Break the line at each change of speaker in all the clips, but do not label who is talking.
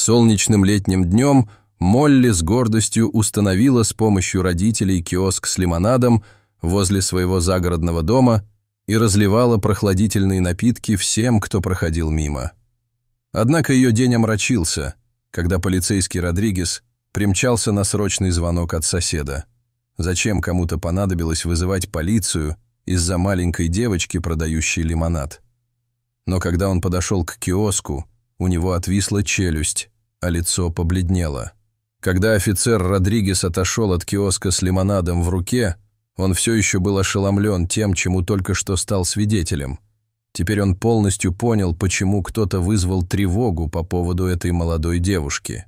Солнечным летним днем Молли с гордостью установила с помощью родителей киоск с лимонадом возле своего загородного дома и разливала прохладительные напитки всем, кто проходил мимо. Однако ее день омрачился, когда полицейский Родригес примчался на срочный звонок от соседа. Зачем кому-то понадобилось вызывать полицию из-за маленькой девочки, продающей лимонад? Но когда он подошел к киоску, у него отвисла челюсть, а лицо побледнело. Когда офицер Родригес отошел от киоска с лимонадом в руке, он все еще был ошеломлен тем, чему только что стал свидетелем. Теперь он полностью понял, почему кто-то вызвал тревогу по поводу этой молодой девушки.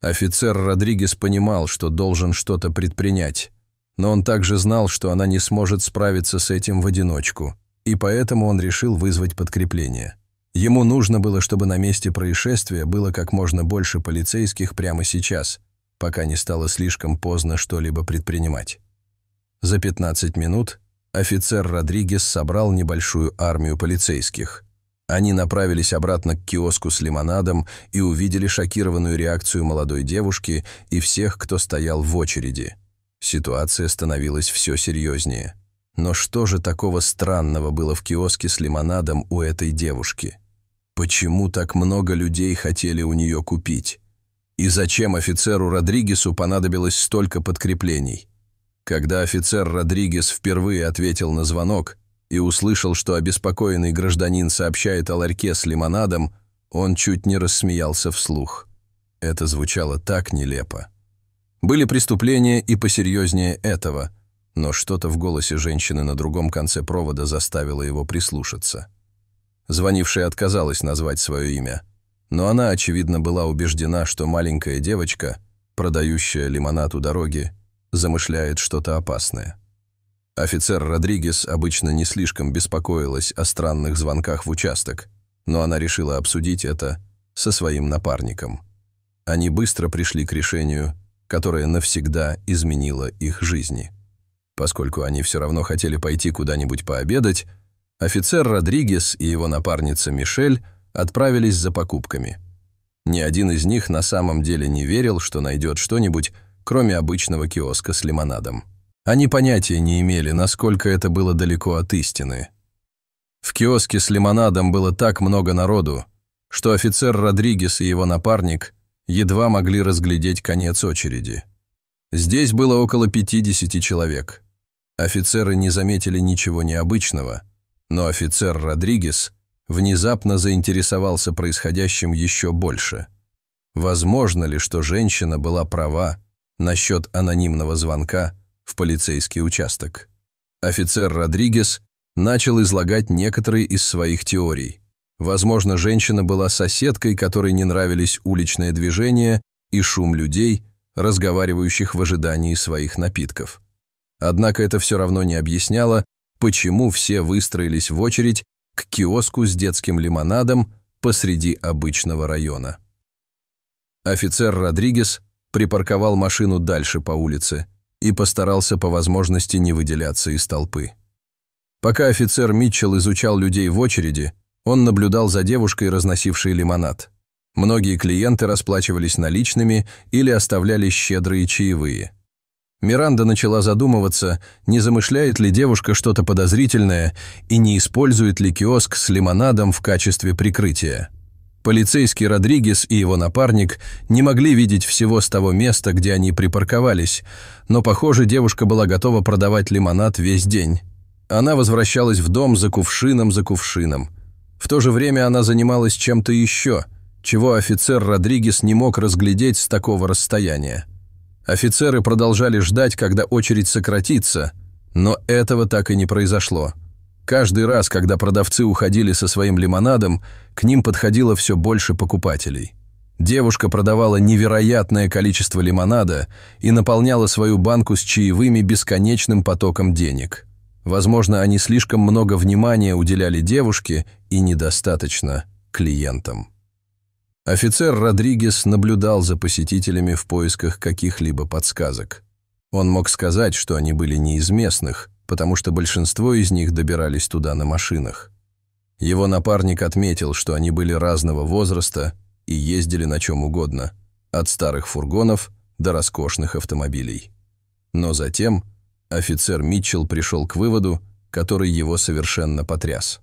Офицер Родригес понимал, что должен что-то предпринять, но он также знал, что она не сможет справиться с этим в одиночку, и поэтому он решил вызвать подкрепление. Ему нужно было, чтобы на месте происшествия было как можно больше полицейских прямо сейчас, пока не стало слишком поздно что-либо предпринимать. За 15 минут офицер Родригес собрал небольшую армию полицейских. Они направились обратно к киоску с лимонадом и увидели шокированную реакцию молодой девушки и всех, кто стоял в очереди. Ситуация становилась все серьезнее. Но что же такого странного было в киоске с лимонадом у этой девушки? Почему так много людей хотели у нее купить? И зачем офицеру Родригесу понадобилось столько подкреплений? Когда офицер Родригес впервые ответил на звонок и услышал, что обеспокоенный гражданин сообщает о ларьке с лимонадом, он чуть не рассмеялся вслух. Это звучало так нелепо. Были преступления и посерьезнее этого, но что-то в голосе женщины на другом конце провода заставило его прислушаться. Звонившая отказалась назвать свое имя, но она, очевидно, была убеждена, что маленькая девочка, продающая лимонад у дороги, замышляет что-то опасное. Офицер Родригес обычно не слишком беспокоилась о странных звонках в участок, но она решила обсудить это со своим напарником. Они быстро пришли к решению, которое навсегда изменило их жизни. Поскольку они все равно хотели пойти куда-нибудь пообедать, Офицер Родригес и его напарница Мишель отправились за покупками. Ни один из них на самом деле не верил, что найдет что-нибудь, кроме обычного киоска с лимонадом. Они понятия не имели, насколько это было далеко от истины. В киоске с лимонадом было так много народу, что офицер Родригес и его напарник едва могли разглядеть конец очереди. Здесь было около 50 человек. Офицеры не заметили ничего необычного – но офицер Родригес внезапно заинтересовался происходящим еще больше. Возможно ли, что женщина была права насчет анонимного звонка в полицейский участок? Офицер Родригес начал излагать некоторые из своих теорий. Возможно, женщина была соседкой, которой не нравились уличное движение и шум людей, разговаривающих в ожидании своих напитков. Однако это все равно не объясняло, почему все выстроились в очередь к киоску с детским лимонадом посреди обычного района. Офицер Родригес припарковал машину дальше по улице и постарался по возможности не выделяться из толпы. Пока офицер Митчелл изучал людей в очереди, он наблюдал за девушкой, разносившей лимонад. Многие клиенты расплачивались наличными или оставляли щедрые чаевые – Миранда начала задумываться, не замышляет ли девушка что-то подозрительное и не использует ли киоск с лимонадом в качестве прикрытия. Полицейский Родригес и его напарник не могли видеть всего с того места, где они припарковались, но, похоже, девушка была готова продавать лимонад весь день. Она возвращалась в дом за кувшином за кувшином. В то же время она занималась чем-то еще, чего офицер Родригес не мог разглядеть с такого расстояния. Офицеры продолжали ждать, когда очередь сократится, но этого так и не произошло. Каждый раз, когда продавцы уходили со своим лимонадом, к ним подходило все больше покупателей. Девушка продавала невероятное количество лимонада и наполняла свою банку с чаевыми бесконечным потоком денег. Возможно, они слишком много внимания уделяли девушке и недостаточно клиентам. Офицер Родригес наблюдал за посетителями в поисках каких-либо подсказок. Он мог сказать, что они были не из местных, потому что большинство из них добирались туда на машинах. Его напарник отметил, что они были разного возраста и ездили на чем угодно, от старых фургонов до роскошных автомобилей. Но затем офицер Митчелл пришел к выводу, который его совершенно потряс.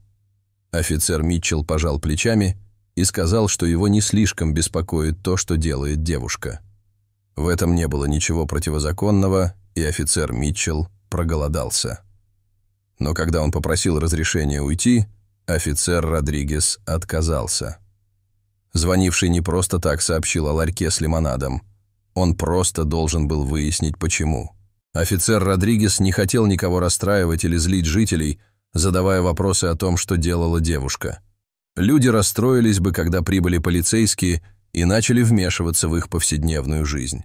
Офицер Митчелл пожал плечами и сказал, что его не слишком беспокоит то, что делает девушка. В этом не было ничего противозаконного, и офицер Митчелл проголодался. Но когда он попросил разрешения уйти, офицер Родригес отказался. Звонивший не просто так сообщил о ларьке с лимонадом. Он просто должен был выяснить, почему. Офицер Родригес не хотел никого расстраивать или злить жителей, задавая вопросы о том, что делала девушка – Люди расстроились бы, когда прибыли полицейские и начали вмешиваться в их повседневную жизнь.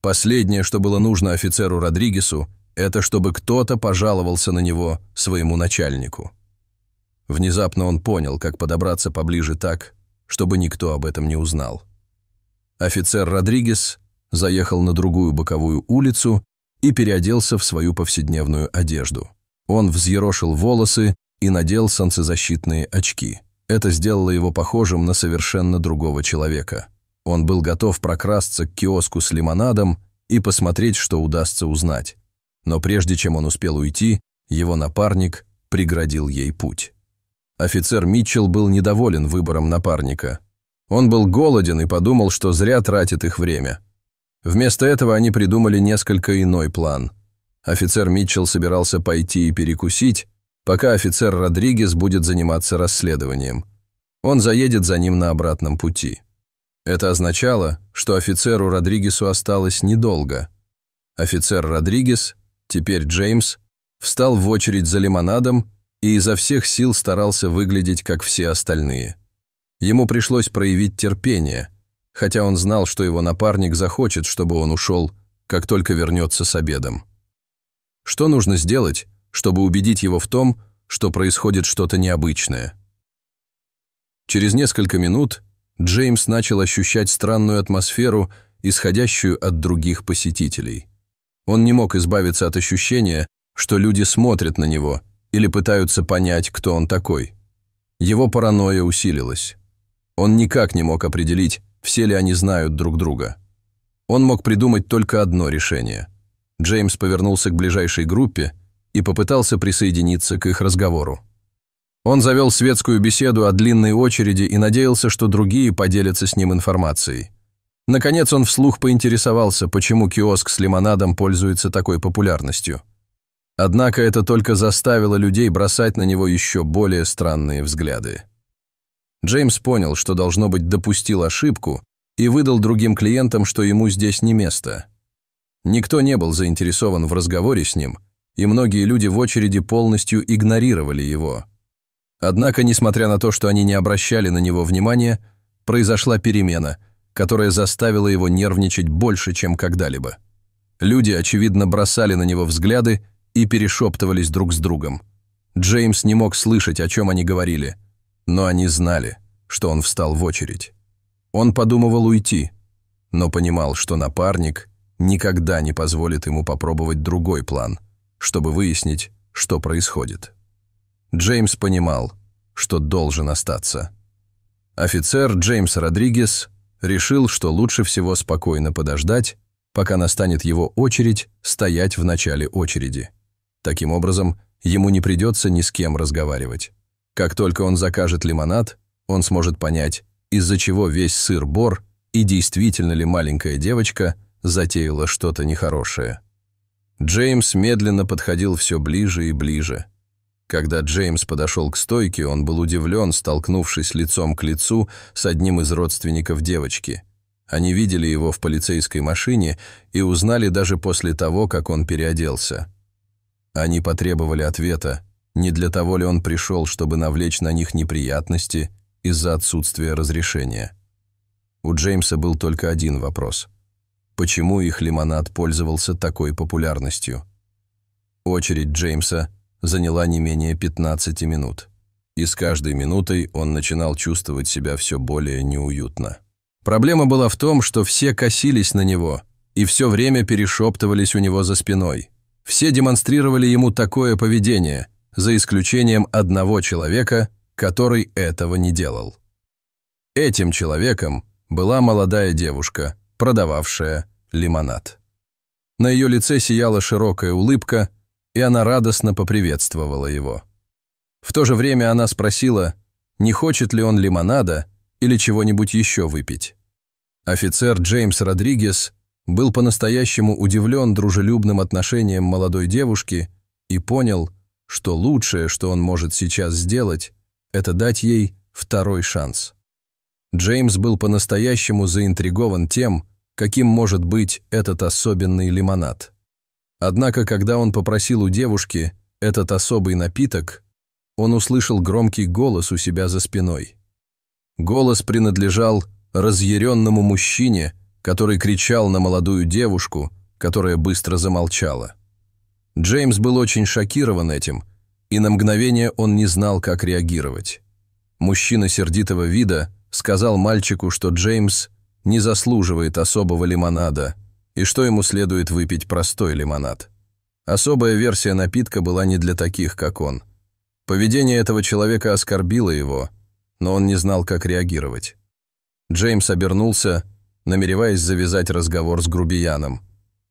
Последнее, что было нужно офицеру Родригесу, это чтобы кто-то пожаловался на него своему начальнику. Внезапно он понял, как подобраться поближе так, чтобы никто об этом не узнал. Офицер Родригес заехал на другую боковую улицу и переоделся в свою повседневную одежду. Он взъерошил волосы и надел солнцезащитные очки. Это сделало его похожим на совершенно другого человека. Он был готов прокрасться к киоску с лимонадом и посмотреть, что удастся узнать. Но прежде чем он успел уйти, его напарник преградил ей путь. Офицер Митчелл был недоволен выбором напарника. Он был голоден и подумал, что зря тратит их время. Вместо этого они придумали несколько иной план. Офицер Митчелл собирался пойти и перекусить, пока офицер Родригес будет заниматься расследованием. Он заедет за ним на обратном пути. Это означало, что офицеру Родригесу осталось недолго. Офицер Родригес, теперь Джеймс, встал в очередь за лимонадом и изо всех сил старался выглядеть, как все остальные. Ему пришлось проявить терпение, хотя он знал, что его напарник захочет, чтобы он ушел, как только вернется с обедом. Что нужно сделать, чтобы убедить его в том, что происходит что-то необычное. Через несколько минут Джеймс начал ощущать странную атмосферу, исходящую от других посетителей. Он не мог избавиться от ощущения, что люди смотрят на него или пытаются понять, кто он такой. Его паранойя усилилась. Он никак не мог определить, все ли они знают друг друга. Он мог придумать только одно решение. Джеймс повернулся к ближайшей группе и попытался присоединиться к их разговору. Он завел светскую беседу о длинной очереди и надеялся, что другие поделятся с ним информацией. Наконец он вслух поинтересовался, почему киоск с лимонадом пользуется такой популярностью. Однако это только заставило людей бросать на него еще более странные взгляды. Джеймс понял, что, должно быть, допустил ошибку и выдал другим клиентам, что ему здесь не место. Никто не был заинтересован в разговоре с ним – и многие люди в очереди полностью игнорировали его. Однако, несмотря на то, что они не обращали на него внимания, произошла перемена, которая заставила его нервничать больше, чем когда-либо. Люди, очевидно, бросали на него взгляды и перешептывались друг с другом. Джеймс не мог слышать, о чем они говорили, но они знали, что он встал в очередь. Он подумывал уйти, но понимал, что напарник никогда не позволит ему попробовать другой план – чтобы выяснить, что происходит. Джеймс понимал, что должен остаться. Офицер Джеймс Родригес решил, что лучше всего спокойно подождать, пока настанет его очередь стоять в начале очереди. Таким образом, ему не придется ни с кем разговаривать. Как только он закажет лимонад, он сможет понять, из-за чего весь сыр-бор и действительно ли маленькая девочка затеяла что-то нехорошее. Джеймс медленно подходил все ближе и ближе. Когда Джеймс подошел к стойке, он был удивлен, столкнувшись лицом к лицу с одним из родственников девочки. Они видели его в полицейской машине и узнали даже после того, как он переоделся. Они потребовали ответа, не для того ли он пришел, чтобы навлечь на них неприятности из-за отсутствия разрешения. У Джеймса был только один вопрос – почему их лимонад пользовался такой популярностью. Очередь Джеймса заняла не менее 15 минут, и с каждой минутой он начинал чувствовать себя все более неуютно. Проблема была в том, что все косились на него и все время перешептывались у него за спиной. Все демонстрировали ему такое поведение, за исключением одного человека, который этого не делал. Этим человеком была молодая девушка – продававшая лимонад. На ее лице сияла широкая улыбка, и она радостно поприветствовала его. В то же время она спросила, не хочет ли он лимонада или чего-нибудь еще выпить. Офицер Джеймс Родригес был по-настоящему удивлен дружелюбным отношением молодой девушки и понял, что лучшее, что он может сейчас сделать, это дать ей второй шанс. Джеймс был по-настоящему заинтригован тем, каким может быть этот особенный лимонад. Однако, когда он попросил у девушки этот особый напиток, он услышал громкий голос у себя за спиной. Голос принадлежал разъяренному мужчине, который кричал на молодую девушку, которая быстро замолчала. Джеймс был очень шокирован этим, и на мгновение он не знал, как реагировать. Мужчина сердитого вида – сказал мальчику, что Джеймс не заслуживает особого лимонада и что ему следует выпить простой лимонад. Особая версия напитка была не для таких, как он. Поведение этого человека оскорбило его, но он не знал, как реагировать. Джеймс обернулся, намереваясь завязать разговор с грубияном.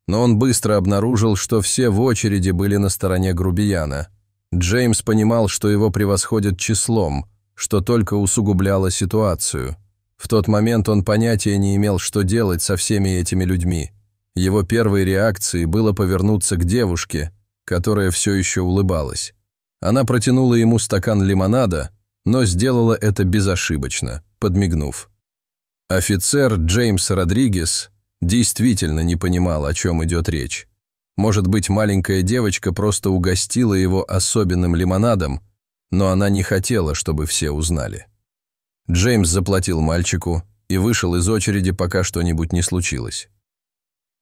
Но он быстро обнаружил, что все в очереди были на стороне грубияна. Джеймс понимал, что его превосходят числом – что только усугубляло ситуацию. В тот момент он понятия не имел, что делать со всеми этими людьми. Его первой реакцией было повернуться к девушке, которая все еще улыбалась. Она протянула ему стакан лимонада, но сделала это безошибочно, подмигнув. Офицер Джеймс Родригес действительно не понимал, о чем идет речь. Может быть, маленькая девочка просто угостила его особенным лимонадом, но она не хотела, чтобы все узнали. Джеймс заплатил мальчику и вышел из очереди, пока что-нибудь не случилось.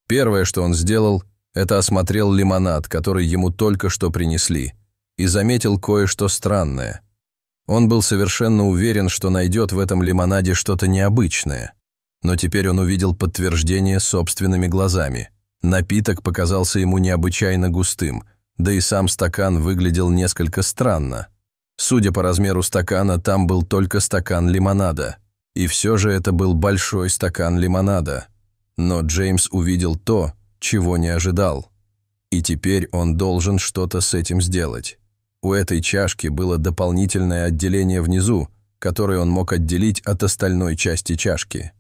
Первое, что он сделал, это осмотрел лимонад, который ему только что принесли, и заметил кое-что странное. Он был совершенно уверен, что найдет в этом лимонаде что-то необычное, но теперь он увидел подтверждение собственными глазами. Напиток показался ему необычайно густым, да и сам стакан выглядел несколько странно – Судя по размеру стакана, там был только стакан лимонада. И все же это был большой стакан лимонада. Но Джеймс увидел то, чего не ожидал. И теперь он должен что-то с этим сделать. У этой чашки было дополнительное отделение внизу, которое он мог отделить от остальной части чашки.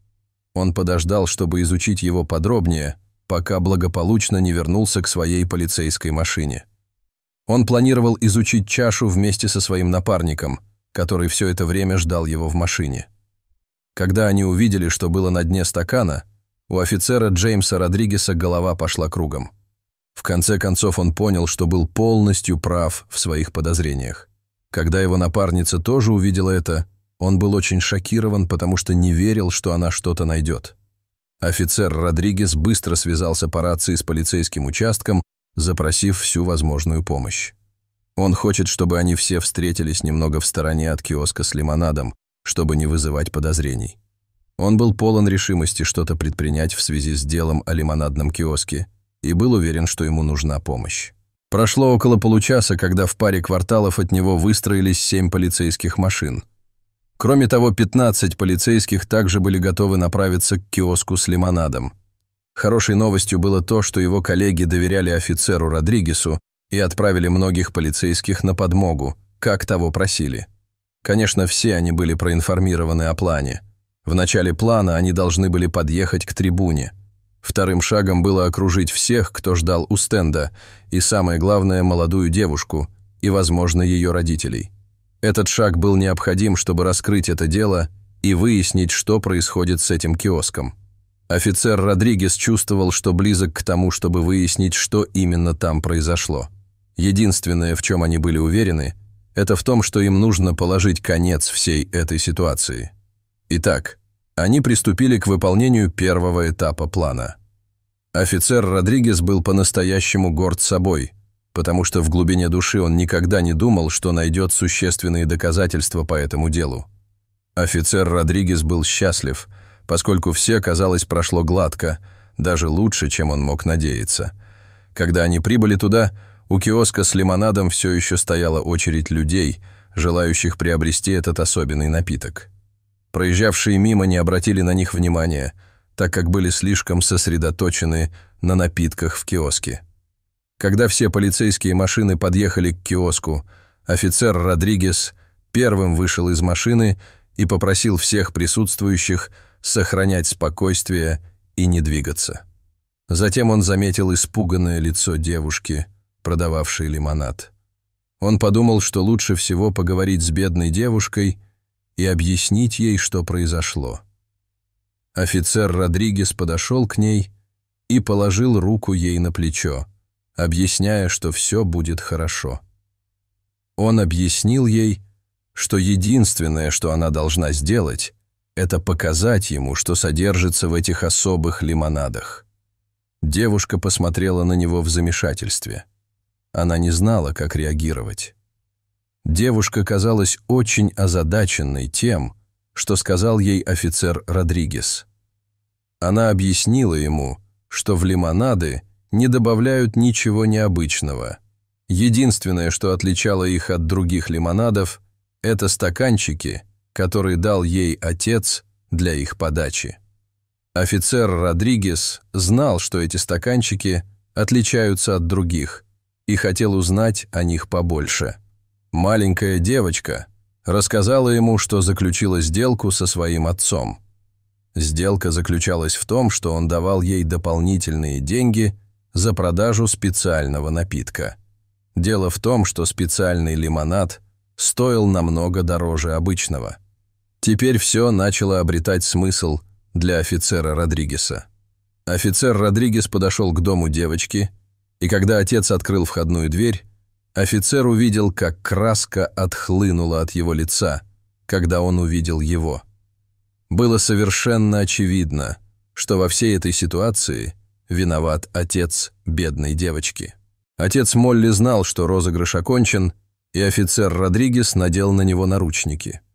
Он подождал, чтобы изучить его подробнее, пока благополучно не вернулся к своей полицейской машине. Он планировал изучить чашу вместе со своим напарником, который все это время ждал его в машине. Когда они увидели, что было на дне стакана, у офицера Джеймса Родригеса голова пошла кругом. В конце концов он понял, что был полностью прав в своих подозрениях. Когда его напарница тоже увидела это, он был очень шокирован, потому что не верил, что она что-то найдет. Офицер Родригес быстро связался по рации с полицейским участком запросив всю возможную помощь. Он хочет, чтобы они все встретились немного в стороне от киоска с лимонадом, чтобы не вызывать подозрений. Он был полон решимости что-то предпринять в связи с делом о лимонадном киоске и был уверен, что ему нужна помощь. Прошло около получаса, когда в паре кварталов от него выстроились семь полицейских машин. Кроме того, 15 полицейских также были готовы направиться к киоску с лимонадом. Хорошей новостью было то, что его коллеги доверяли офицеру Родригесу и отправили многих полицейских на подмогу, как того просили. Конечно, все они были проинформированы о плане. В начале плана они должны были подъехать к трибуне. Вторым шагом было окружить всех, кто ждал у стенда, и самое главное – молодую девушку и, возможно, ее родителей. Этот шаг был необходим, чтобы раскрыть это дело и выяснить, что происходит с этим киоском. Офицер Родригес чувствовал, что близок к тому, чтобы выяснить, что именно там произошло. Единственное, в чем они были уверены, это в том, что им нужно положить конец всей этой ситуации. Итак, они приступили к выполнению первого этапа плана. Офицер Родригес был по-настоящему горд собой, потому что в глубине души он никогда не думал, что найдет существенные доказательства по этому делу. Офицер Родригес был счастлив – поскольку все, казалось, прошло гладко, даже лучше, чем он мог надеяться. Когда они прибыли туда, у киоска с лимонадом все еще стояла очередь людей, желающих приобрести этот особенный напиток. Проезжавшие мимо не обратили на них внимания, так как были слишком сосредоточены на напитках в киоске. Когда все полицейские машины подъехали к киоску, офицер Родригес первым вышел из машины и попросил всех присутствующих – сохранять спокойствие и не двигаться. Затем он заметил испуганное лицо девушки, продававшей лимонад. Он подумал, что лучше всего поговорить с бедной девушкой и объяснить ей, что произошло. Офицер Родригес подошел к ней и положил руку ей на плечо, объясняя, что все будет хорошо. Он объяснил ей, что единственное, что она должна сделать, это показать ему, что содержится в этих особых лимонадах. Девушка посмотрела на него в замешательстве. Она не знала, как реагировать. Девушка казалась очень озадаченной тем, что сказал ей офицер Родригес. Она объяснила ему, что в лимонады не добавляют ничего необычного. Единственное, что отличало их от других лимонадов, это стаканчики – который дал ей отец для их подачи. Офицер Родригес знал, что эти стаканчики отличаются от других, и хотел узнать о них побольше. Маленькая девочка рассказала ему, что заключила сделку со своим отцом. Сделка заключалась в том, что он давал ей дополнительные деньги за продажу специального напитка. Дело в том, что специальный лимонад стоил намного дороже обычного – Теперь все начало обретать смысл для офицера Родригеса. Офицер Родригес подошел к дому девочки, и когда отец открыл входную дверь, офицер увидел, как краска отхлынула от его лица, когда он увидел его. Было совершенно очевидно, что во всей этой ситуации виноват отец бедной девочки. Отец Молли знал, что розыгрыш окончен, и офицер Родригес надел на него наручники –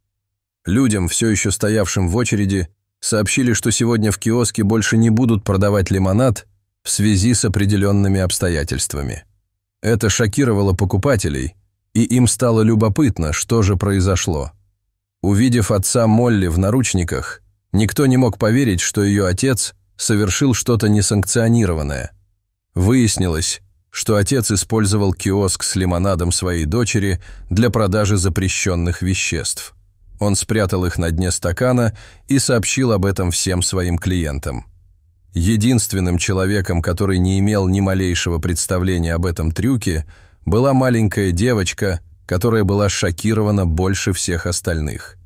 Людям, все еще стоявшим в очереди, сообщили, что сегодня в киоске больше не будут продавать лимонад в связи с определенными обстоятельствами. Это шокировало покупателей, и им стало любопытно, что же произошло. Увидев отца Молли в наручниках, никто не мог поверить, что ее отец совершил что-то несанкционированное. Выяснилось, что отец использовал киоск с лимонадом своей дочери для продажи запрещенных веществ – он спрятал их на дне стакана и сообщил об этом всем своим клиентам. Единственным человеком, который не имел ни малейшего представления об этом трюке, была маленькая девочка, которая была шокирована больше всех остальных.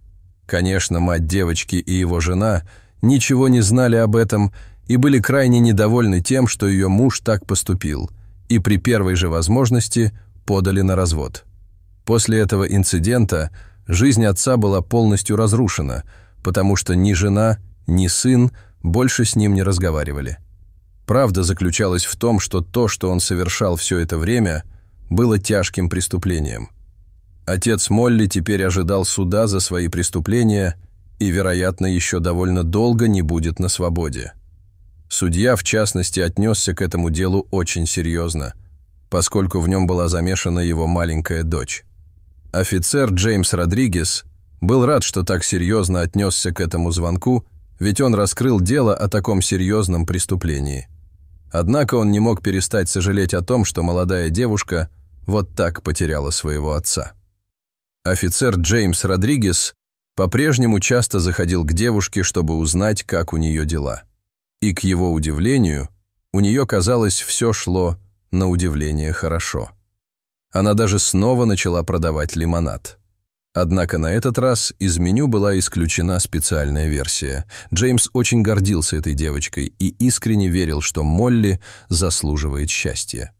Конечно, мать девочки и его жена ничего не знали об этом и были крайне недовольны тем, что ее муж так поступил, и при первой же возможности подали на развод. После этого инцидента Жизнь отца была полностью разрушена, потому что ни жена, ни сын больше с ним не разговаривали. Правда заключалась в том, что то, что он совершал все это время, было тяжким преступлением. Отец Молли теперь ожидал суда за свои преступления и, вероятно, еще довольно долго не будет на свободе. Судья, в частности, отнесся к этому делу очень серьезно, поскольку в нем была замешана его маленькая дочь. Офицер Джеймс Родригес был рад, что так серьезно отнесся к этому звонку, ведь он раскрыл дело о таком серьезном преступлении. Однако он не мог перестать сожалеть о том, что молодая девушка вот так потеряла своего отца. Офицер Джеймс Родригес по-прежнему часто заходил к девушке, чтобы узнать, как у нее дела. И, к его удивлению, у нее, казалось, все шло на удивление хорошо. Она даже снова начала продавать лимонад. Однако на этот раз из меню была исключена специальная версия. Джеймс очень гордился этой девочкой и искренне верил, что Молли заслуживает счастья.